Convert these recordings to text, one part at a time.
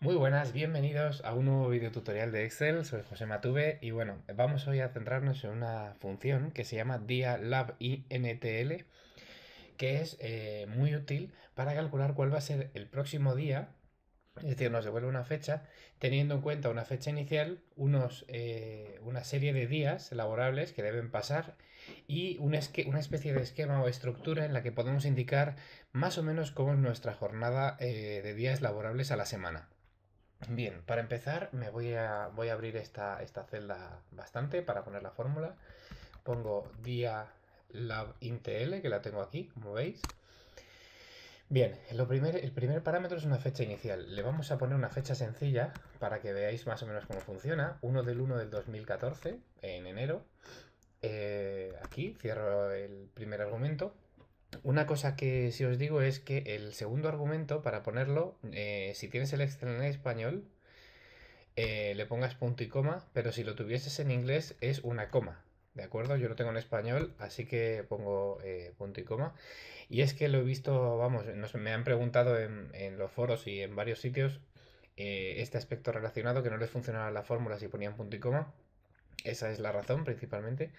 Muy buenas, bienvenidos a un nuevo video tutorial de Excel, soy José Matube y bueno, vamos hoy a centrarnos en una función que se llama Lab INTL que es eh, muy útil para calcular cuál va a ser el próximo día, es decir, nos devuelve una fecha, teniendo en cuenta una fecha inicial, unos, eh, una serie de días laborables que deben pasar y una especie de esquema o estructura en la que podemos indicar más o menos cómo es nuestra jornada eh, de días laborables a la semana. Bien, para empezar me voy a, voy a abrir esta, celda bastante para poner la fórmula. Pongo día lab intl, que la tengo aquí, como veis. Bien, el primer parámetro es una fecha inicial. Le vamos a poner una fecha sencilla para que veáis más o menos cómo funciona. 1 del 1 del 2014, en enero. Eh, aquí cierro el primer argumento. Una cosa que si os digo es que el segundo argumento, para ponerlo, eh, si tienes el Excel en español, eh, le pongas punto y coma, pero si lo tuvieses en inglés es una coma. ¿De acuerdo? Yo lo tengo en español, así que pongo punto y coma. Y es que lo he visto, vamos, me han preguntado en, los foros y en varios sitios este aspecto relacionado, que no les funcionaba la fórmula si ponían punto y coma. Esa es la razón principalmente.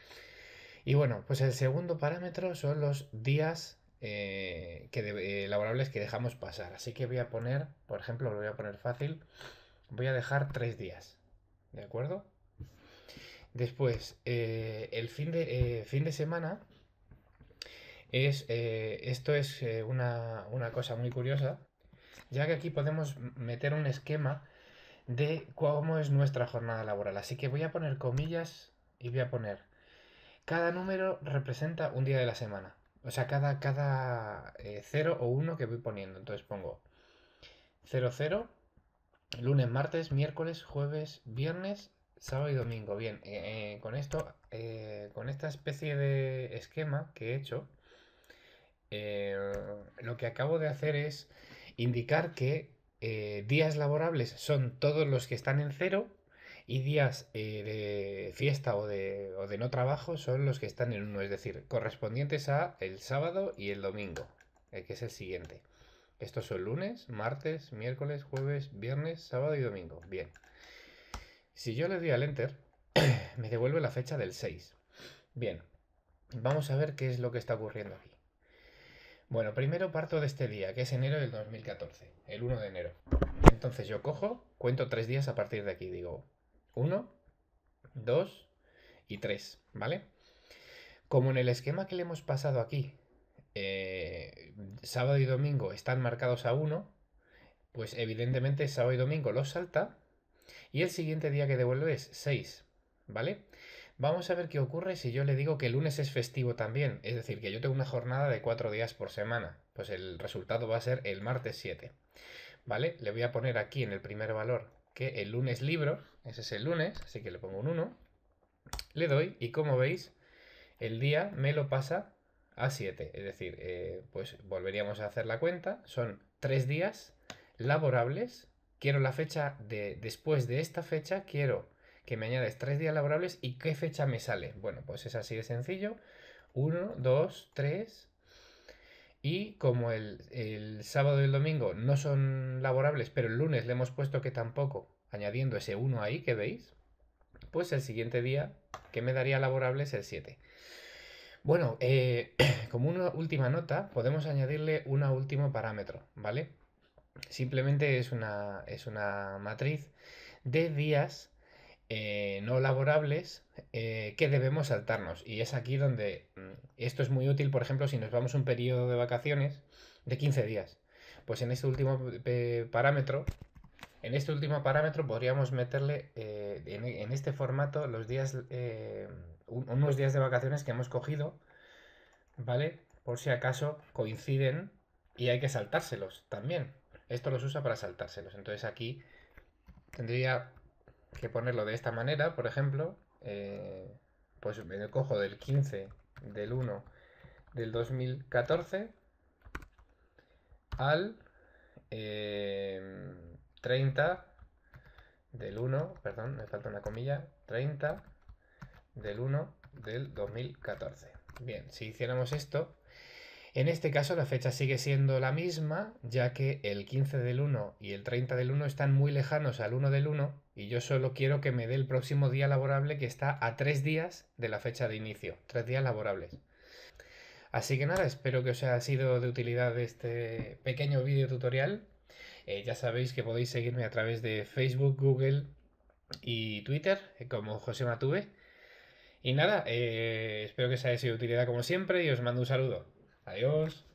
Y bueno, pues el segundo parámetro son los días eh, que eh, laborables que dejamos pasar. Así que voy a poner, por ejemplo, lo voy a poner fácil, voy a dejar tres días. ¿De acuerdo? Después, eh, el fin de, fin de semana es, esto es una, una cosa muy curiosa, ya que aquí podemos meter un esquema de cómo es nuestra jornada laboral. Así que voy a poner comillas y voy a poner. Cada número representa un día de la semana. O sea, cada, cada 0 eh, o 1 que voy poniendo. Entonces pongo 0, 0, lunes, martes, miércoles, jueves, viernes, sábado y domingo. Bien, eh, eh, con esto, con esta especie de esquema que he hecho, lo que acabo de hacer es indicar que eh, días laborables son todos los que están en cero y días eh, de fiesta o de, no trabajo son los que están en uno, es decir, correspondientes a el sábado y el domingo, eh, que es el siguiente. Estos son lunes, martes, miércoles, jueves, viernes, sábado y domingo. Bien. Si yo le doy al enter, me devuelve la fecha del 6. Bien, vamos a ver qué es lo que está ocurriendo aquí. Bueno, primero parto de este día, que es enero del 2014, el 1 de enero. Entonces yo cojo, cuento tres días a partir de aquí, digo 1, 2 y 3, ¿vale? Como en el esquema que le hemos pasado aquí, eh, sábado y domingo están marcados a 1, pues evidentemente sábado y domingo los salta y el siguiente día que devuelve es 6, ¿vale? Vamos a ver qué ocurre si yo le digo que el lunes es festivo también, es decir, que yo tengo una jornada de cuatro días por semana. Pues el resultado va a ser el martes 7. ¿Vale? Le voy a poner aquí en el primer valor que el lunes libro, ese es el lunes, así que le pongo un 1. Le doy y como veis, el día me lo pasa a 7. Es decir, eh, pues volveríamos a hacer la cuenta. Son tres días laborables. Quiero la fecha de después de esta fecha, quiero que me añades tres días laborables y qué fecha me sale. Bueno, pues es así de sencillo. 1, 2, 3. Y como el, sábado y el domingo no son laborables, pero el lunes le hemos puesto que tampoco, añadiendo ese 1 ahí que veis, pues el siguiente día que me daría laborable es el 7. Bueno, eh, como una última nota, podemos añadirle un último parámetro, ¿vale? Simplemente es una, es una matriz de días eh, no laborables eh, que debemos saltarnos. Y es aquí donde mm, esto es muy útil, por ejemplo, si nos vamos un periodo de vacaciones de 15 días. Pues en este último eh, parámetro, en este último parámetro podríamos meterle en, este formato los días, unos días de vacaciones que hemos cogido, ¿vale? Por si acaso coinciden y hay que saltárselos también. Esto los usa para saltárselos. Entonces aquí tendría que ponerlo de esta manera, por ejemplo, eh, pues me cojo del 15 del 1 del 2014 al 30 eh, del 1, perdón, me falta una comilla, 30 del 1 del 2014. Bien, si hiciéramos esto, en este caso la fecha sigue siendo la misma, ya que el 15 del 1 y el 30 del 1 están muy lejanos al 1 del 1, y yo solo quiero que me dé el próximo día laborable que está a tres días de la fecha de inicio, tres días laborables. Así que nada, espero que os haya sido de utilidad este pequeño vídeo tutorial. Eh, ya sabéis que podéis seguirme a través de Facebook, Google y Twitter eh, como José Matube. Y nada, eh, espero que os haya sido de utilidad como siempre y os mando un saludo. Adiós.